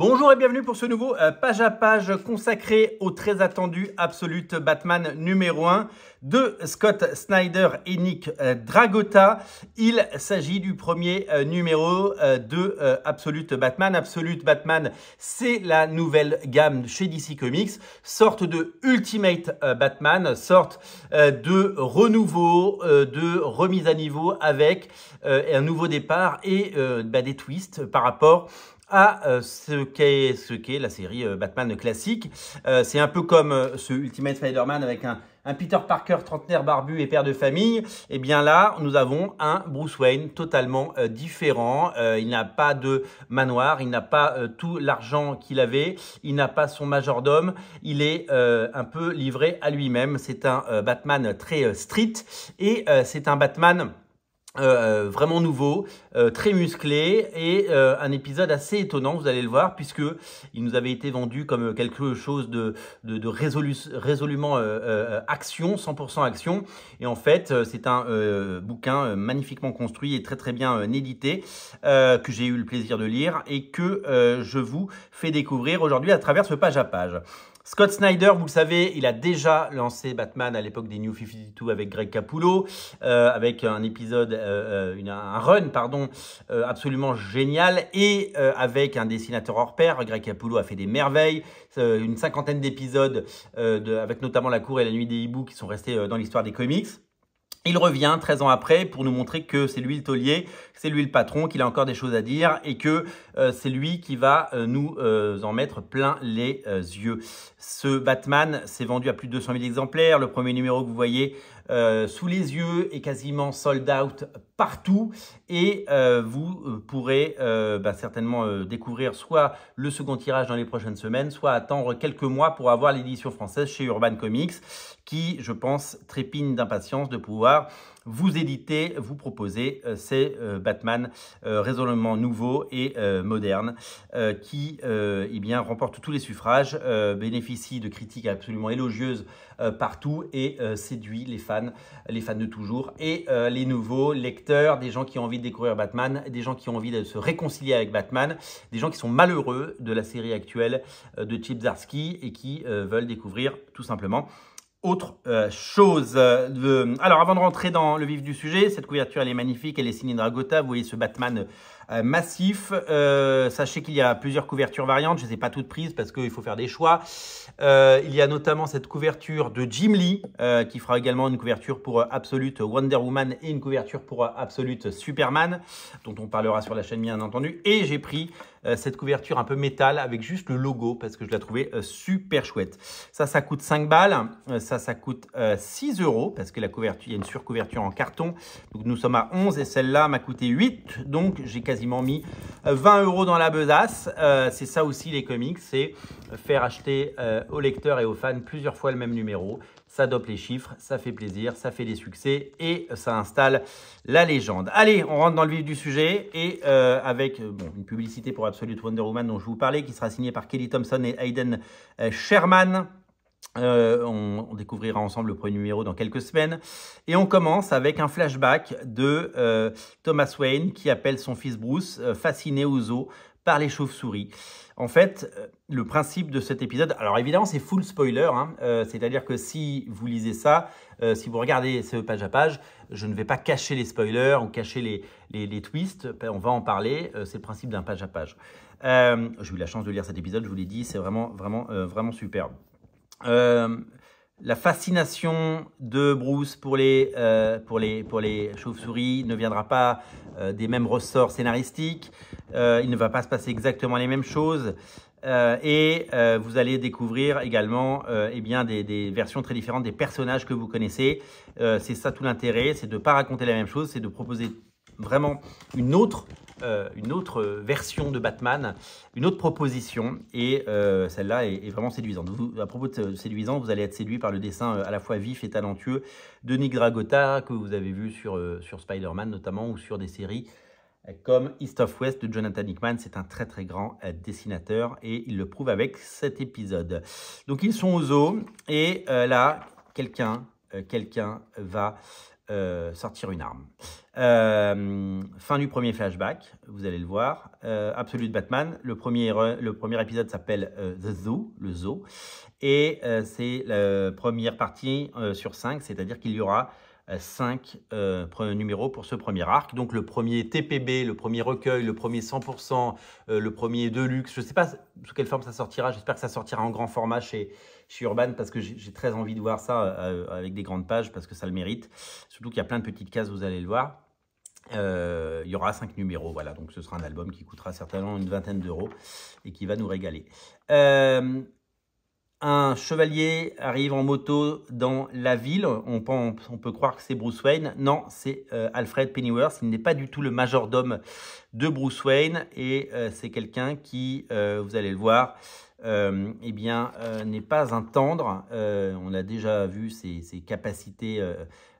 Bonjour et bienvenue pour ce nouveau euh, page à page consacré au très attendu Absolute Batman numéro 1 de Scott Snyder et Nick euh, Dragota. Il s'agit du premier euh, numéro de Absolute Batman. Absolute Batman, c'est la nouvelle gamme chez DC Comics, sorte de Ultimate Batman, sorte de renouveau, de remise à niveau avec un nouveau départ et bah, des twists par rapport à euh, ce qu'est ce qu'est la série euh, Batman classique. Euh, c'est un peu comme ce Ultimate Spider-Man avec un, Peter Parker trentenaire barbu et père de famille, eh bien là, nous avons un Bruce Wayne totalement différent. il n'a pas de manoir, il n'a pas tout l'argent qu'il avait, il n'a pas son majordome, il est un peu livré à lui-même. C'est un Batman très street et c'est un Batman euh, euh, vraiment nouveau, euh, très musclé et un épisode assez étonnant, vous allez le voir, puisque il nous avait été vendu comme quelque chose de, de, de résolument action, 100% action. Et en fait, c'est un bouquin magnifiquement construit et très très bien édité que j'ai eu le plaisir de lire et que je vous fais découvrir aujourd'hui à travers ce page à page. Scott Snyder, vous le savez, il a déjà lancé Batman à l'époque des New 52 avec Greg Capullo, euh, avec un épisode, euh, euh, un run, pardon, absolument génial, et avec un dessinateur hors pair. Greg Capullo a fait des merveilles, une cinquantaine d'épisodes, avec notamment La Cour et la Nuit des Hiboux qui sont restés dans l'histoire des comics. Il revient 13 ans après pour nous montrer que c'est lui le taulier, c'est lui le patron, qu'il a encore des choses à dire et que euh, c'est lui qui va euh, nous euh, en mettre plein les yeux. Ce Batman s'est vendu à plus de 200 000 exemplaires. Le premier numéro que vous voyez sous les yeux est quasiment sold out partout et euh, vous euh, pourrez euh, bah, certainement découvrir soit le second tirage dans les prochaines semaines, soit attendre quelques mois pour avoir l'édition française chez Urban Comics qui, je pense, trépigne d'impatience de pouvoir vous éditer, vous proposer ces Batman résolument nouveaux et modernes qui eh bien, remportent tous les suffrages, bénéficient de critiques absolument élogieuses partout et séduit les fans, les fans de toujours et les nouveaux lecteurs des gens qui ont envie de découvrir Batman, des gens qui ont envie de se réconcilier avec Batman, des gens qui sont malheureux de la série actuelle euh, de Chip Zarsky et qui euh, veulent découvrir tout simplement autre euh, chose. Alors avant de rentrer dans le vif du sujet, cette couverture elle est magnifique, elle est signée Dragota, vous voyez ce Batman euh, massif. Euh, sachez qu'il y a plusieurs couvertures variantes. Je ne les ai pas toutes prises parce qu'il faut faire des choix. Euh, il y a notamment cette couverture de Jim Lee qui fera également une couverture pour Absolute Wonder Woman et une couverture pour Absolute Superman dont on parlera sur la chaîne bien entendu. Et j'ai pris cette couverture un peu métal avec juste le logo parce que je la trouvais super chouette. Ça, ça coûte 5 balles. ça, ça coûte 6 euros parce que la couverture, il y a une surcouverture en carton. Donc nous sommes à 11 et celle-là m'a coûté 8. Donc j'ai quasiment quasiment mis 20 euh, euros dans la besace. Euh, c'est ça aussi les comics, c'est faire acheter euh, aux lecteurs et aux fans plusieurs fois le même numéro. Ça dope les chiffres, ça fait plaisir, ça fait des succès et ça installe la légende. Allez, on rentre dans le vif du sujet et avec une publicité pour Absolute Wonder Woman dont je vous parlais qui sera signée par Kelly Thompson et Hayden Sherman. Euh, on, découvrira ensemble le premier numéro dans quelques semaines. Et on commence avec un flashback de euh, Thomas Wayne qui appelle son fils Bruce, euh, fasciné aux os par les chauves-souris. En fait, le principe de cet épisode, alors évidemment c'est full spoiler, hein, c'est-à-dire que si vous lisez ça, si vous regardez ce page à page, je ne vais pas cacher les spoilers ou cacher les, twists, ben, on va en parler, c'est le principe d'un page à page. J'ai eu la chance de lire cet épisode, je vous l'ai dit, c'est vraiment, vraiment, vraiment superbe. Euh, la fascination de Bruce pour les, euh, pour les, pour les chauves-souris ne viendra pas euh, des mêmes ressorts scénaristiques. il ne va pas se passer exactement les mêmes choses. et vous allez découvrir également eh bien des, des, versions très différentes des personnages que vous connaissez. c'est ça tout l'intérêt, c'est de ne pas raconter la même chose, c'est de proposer vraiment une autre euh, une autre version de Batman, une autre proposition, et euh, celle-là est, vraiment séduisante. Vous, à propos de séduisant, vous allez être séduit par le dessin euh, à la fois vif et talentueux de Nick Dragotta, que vous avez vu sur, sur Spider-Man notamment, ou sur des séries comme East of West de Jonathan Hickman. C'est un très très grand dessinateur et il le prouve avec cet épisode. Donc ils sont aux eaux, et là, quelqu'un quelqu'un va euh, sortir une arme. Euh, fin du premier flashback, vous allez le voir. Euh, Absolute Batman, le premier, le premier épisode s'appelle euh, The Zoo, le zoo. Et c'est la première partie sur 5, c'est-à-dire qu'il y aura cinq numéros pour ce premier arc. Donc le premier TPB, le premier recueil, le premier 100%, le premier Deluxe. Je ne sais pas sous quelle forme ça sortira, j'espère que ça sortira en grand format chez je suis urbaine parce que j'ai très envie de voir ça euh, avec des grandes pages parce que ça le mérite. Surtout qu'il y a plein de petites cases, vous allez le voir. Euh, il y aura cinq numéros, voilà. Donc ce sera un album qui coûtera certainement une vingtaine d'euros et qui va nous régaler. Euh, un chevalier arrive en moto dans la ville. On, peut croire que c'est Bruce Wayne. Non, c'est Alfred Pennyworth. Il n'est pas du tout le majordome de Bruce Wayne. Et c'est quelqu'un qui, vous allez le voir, euh, eh bien, euh, n'est pas un tendre. Euh, on a déjà vu ses capacités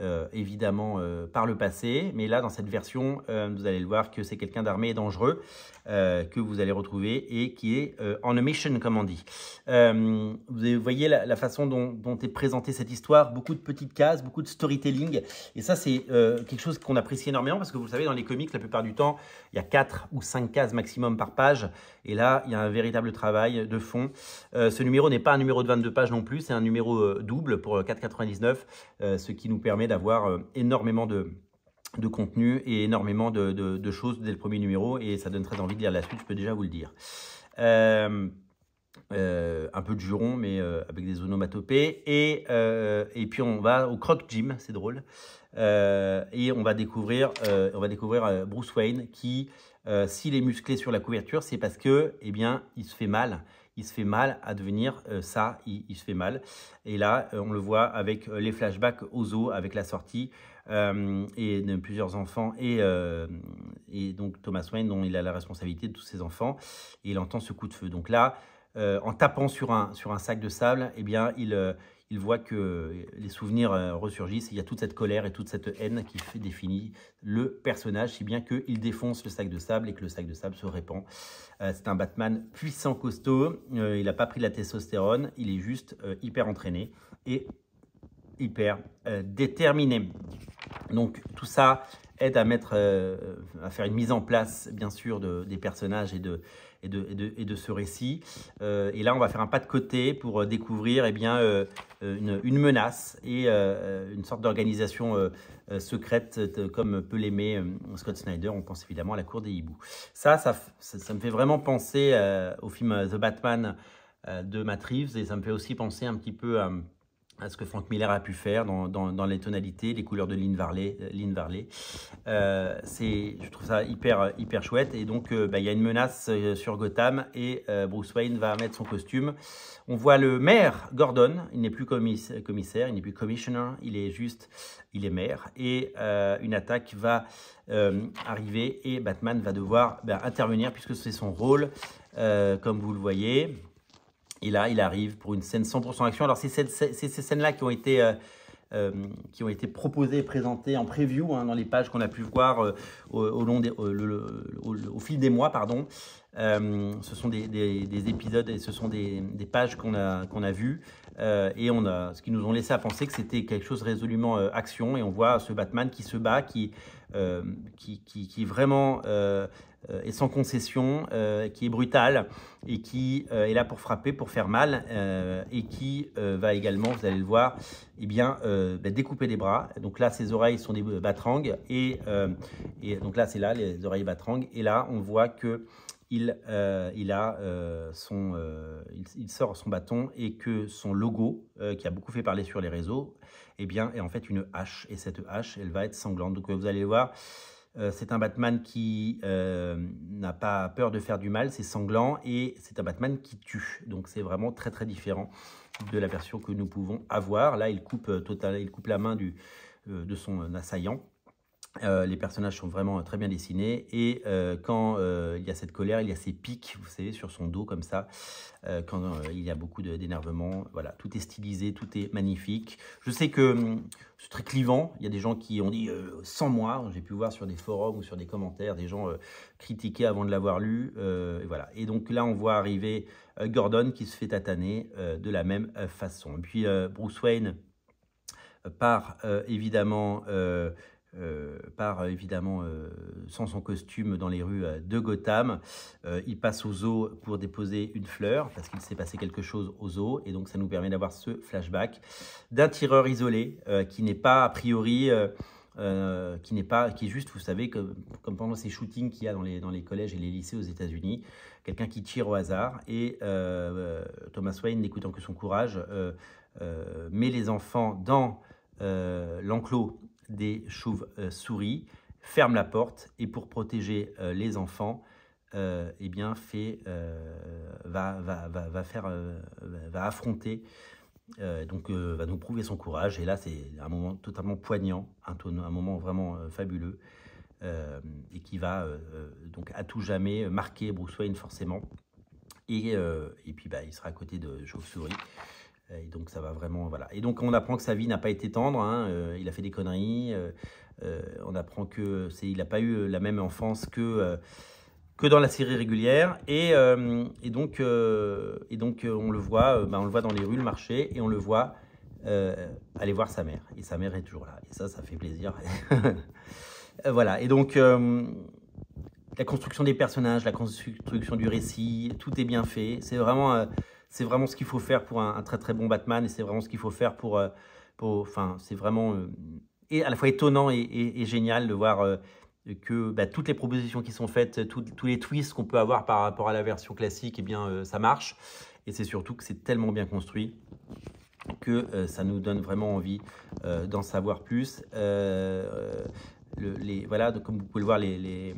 euh, évidemment euh, par le passé. Mais là, dans cette version, euh, vous allez le voir que c'est quelqu'un d'armé et dangereux que vous allez retrouver et qui est en mission, comme on dit. vous voyez la, façon dont, est présentée cette histoire, beaucoup de petites cases, beaucoup de storytelling. Et ça, c'est quelque chose qu'on apprécie énormément parce que vous savez, dans les comics, la plupart du temps, il y a 4 ou 5 cases maximum par page. Et là, il y a un véritable travail de fond. ce numéro n'est pas un numéro de 22 pages non plus, c'est un numéro double pour 4,99, ce qui nous permet d'avoir euh, énormément de, de contenu et énormément de, de, choses dès le premier numéro et ça donne très envie de lire la suite, je peux déjà vous le dire. Euh, euh, un peu de juron mais avec des onomatopées et, et puis on va au Croc Gym, c'est drôle et on va découvrir, on va découvrir Bruce Wayne qui s'il est musclé sur la couverture c'est parce que eh bien il se fait mal il se fait mal à devenir euh, ça, il, se fait mal. Et là, euh, on le voit avec euh, les flashbacks aux zoo, avec la sortie et de plusieurs enfants et, et, donc Thomas Wayne, dont il a la responsabilité de tous ses enfants, et il entend ce coup de feu. Donc là, en tapant sur un, sur un sac de sable, eh bien, il, il voit que les souvenirs euh, ressurgissent. Il y a toute cette colère et toute cette haine qui fait définit le personnage, si bien qu'il défonce le sac de sable et que le sac de sable se répand. Euh, c'est un Batman puissant, costaud. Euh, il n'a pas pris de la testostérone. Il est juste hyper entraîné et hyper déterminé. Donc tout ça aide à faire une mise en place, bien sûr, des personnages et de et de, ce récit. Euh, et là, on va faire un pas de côté pour euh, découvrir eh bien, euh, une, menace et une sorte d'organisation secrète comme peut l'aimer Scott Snyder. On pense évidemment à la cour des hiboux. Ça, ça, ça, ça me fait vraiment penser au film The Batman de Matt Reeves et ça me fait aussi penser un petit peu à à hein, ce que Frank Miller a pu faire dans, les tonalités, les couleurs de Lynn Varley. Euh, Varley. Euh, je trouve ça hyper, hyper chouette. Et donc, euh, bah, il y a une menace sur Gotham et Bruce Wayne va mettre son costume. On voit le maire Gordon. Il n'est plus commissaire, il n'est plus commissioner. Il est juste, il est maire. Et une attaque va arriver et Batman va devoir bah, intervenir puisque c'est son rôle, comme vous le voyez. Et là, il arrive pour une scène 100% action. Alors, c'est ces scènes-là qui ont été... Euh, euh, qui ont été proposées présentées en preview hein, dans les pages qu'on a pu voir euh, au, long des, au, fil des mois. Pardon. ce sont des, épisodes et ce sont des, pages qu'on a, qu'on a vues et on a, ce qui nous ont laissé à penser que c'était quelque chose résolument action et on voit ce Batman qui se bat, qui, qui, qui, qui, vraiment et euh, sans concession, euh, qui est brutale et qui euh, est là pour frapper, pour faire mal et qui va également, vous allez le voir, et eh bien, bah, découper les bras. Donc là, ses oreilles sont des batrangs. et, donc là, c'est là les oreilles batrangs. et là, on voit que il, il, a, son, il, sort son bâton et que son logo, qui a beaucoup fait parler sur les réseaux, et eh bien, est en fait une hache. Et cette hache, elle va être sanglante. Donc, vous allez voir, euh, c'est un Batman qui euh, n'a pas peur de faire du mal, c'est sanglant et c'est un Batman qui tue. Donc c'est vraiment très très différent de la version que nous pouvons avoir. Là, il coupe, euh, total, il coupe la main de son assaillant. Euh, les personnages sont vraiment euh, très bien dessinés et euh, quand il y a cette colère, il y a ces pics, vous savez, sur son dos comme ça, quand il y a beaucoup d'énervement, voilà, tout est stylisé, tout est magnifique. Je sais que hum, c'est très clivant, il y a des gens qui ont dit sans moi », j'ai pu voir sur des forums ou sur des commentaires, des gens critiquer avant de l'avoir lu, et voilà. Et donc là, on voit arriver Gordon qui se fait tataner de la même façon. Et puis Bruce Wayne, part évidemment euh, Par euh, évidemment euh, sans son costume dans les rues de Gotham. il passe aux zoo pour déposer une fleur parce qu'il s'est passé quelque chose aux zoo et donc ça nous permet d'avoir ce flashback d'un tireur isolé qui n'est pas a priori qui n'est pas qui est juste vous savez comme, pendant ces shootings qu'il y a dans les dans les collèges et les lycées aux États-Unis quelqu'un qui tire au hasard et Thomas Wayne n'écoutant que son courage met les enfants dans l'enclos des chauves-souris, euh, ferme la porte et pour protéger euh, les enfants, et euh, eh bien fait, va, va, va, va, faire, va affronter donc va nous prouver son courage. Et là, c'est un moment totalement poignant, un, moment vraiment fabuleux, et qui va donc à tout jamais marquer Bruce Wayne forcément. Et, et puis bah, il sera à côté de chauves souris et donc ça va vraiment, voilà. Et donc on apprend que sa vie n'a pas été tendre, hein, euh, il a fait des conneries, euh, euh, on apprend que c'est, il n'a pas eu la même enfance que, que dans la série régulière, et, et donc, et donc on, le voit, bah, on le voit dans les rues, le marché, et on le voit aller voir sa mère, et sa mère est toujours là, et ça, ça fait plaisir. voilà, et donc la construction des personnages, la construction du récit, tout est bien fait, c'est vraiment c'est vraiment ce qu'il faut faire pour un, très très bon Batman et c'est vraiment ce qu'il faut faire pour, euh, pour enfin c'est vraiment euh, et à la fois étonnant et, génial de voir euh, que bah, toutes les propositions qui sont faites, tous les twists qu'on peut avoir par rapport à la version classique, et eh bien ça marche et c'est surtout que c'est tellement bien construit que ça nous donne vraiment envie d'en savoir plus. les, voilà, donc, comme vous pouvez le voir, les, les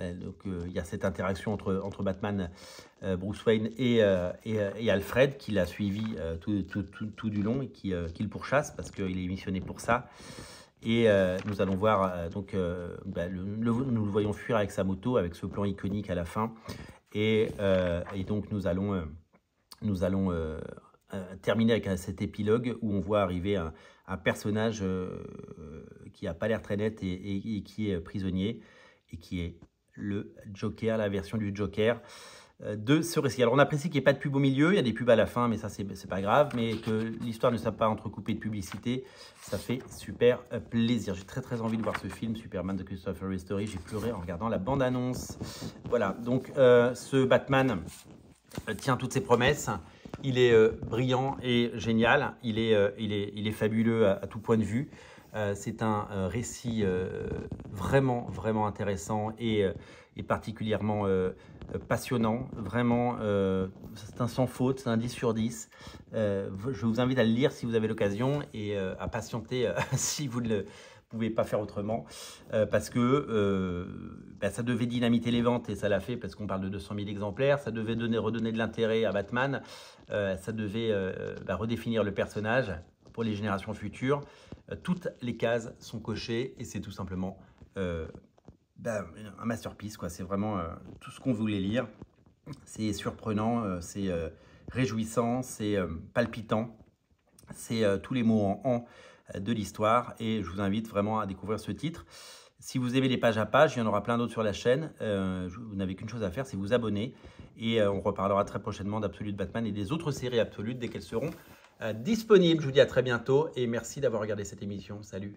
euh, donc euh, il y a cette interaction entre, entre Batman, euh, Bruce Wayne et, et, Alfred qui l'a suivi tout, tout, tout, du long et qui, qui le pourchasse parce qu'il est missionné pour ça. Et nous allons voir, donc, bah, le, nous le voyons fuir avec sa moto, avec ce plan iconique à la fin. Et, et donc, nous allons, nous allons terminer avec cet épilogue où on voit arriver un, un personnage qui n'a pas l'air très net et, et qui est prisonnier et qui est le Joker, la version du Joker euh, de ce récit. Alors on apprécie qu'il n'y ait pas de pub au milieu, il y a des pubs à la fin, mais ça c'est pas grave, mais que l'histoire ne soit pas entrecoupée de publicité, ça fait super euh, plaisir. J'ai très très envie de voir ce film, Superman de Christopher Story. j'ai pleuré en regardant la bande-annonce. Voilà, donc euh, ce Batman tient toutes ses promesses, il est brillant et génial, il est, il est, fabuleux à tout point de vue. Euh, c'est un euh, récit euh, vraiment, vraiment intéressant et, particulièrement passionnant. Vraiment, c'est un sans faute, c'est un 10 sur 10. je vous invite à le lire si vous avez l'occasion et à patienter si vous ne le pouvez pas faire autrement parce que bah, ça devait dynamiter les ventes et ça l'a fait parce qu'on parle de 200 000 exemplaires, ça devait donner, redonner de l'intérêt à Batman, ça devait bah, redéfinir le personnage pour les générations futures. Euh, toutes les cases sont cochées et c'est tout simplement euh, bah, un masterpiece. C'est vraiment euh, tout ce qu'on voulait lire. C'est surprenant, c'est réjouissant, c'est palpitant. C'est tous les mots en « en » de l'histoire et je vous invite vraiment à découvrir ce titre. Si vous aimez les pages à pages, il y en aura plein d'autres sur la chaîne. vous n'avez qu'une chose à faire, c'est vous abonner. Et on reparlera très prochainement d'Absolute Batman et des autres séries Absolute dès qu'elles seront euh, disponible. Je vous dis à très bientôt et merci d'avoir regardé cette émission. Salut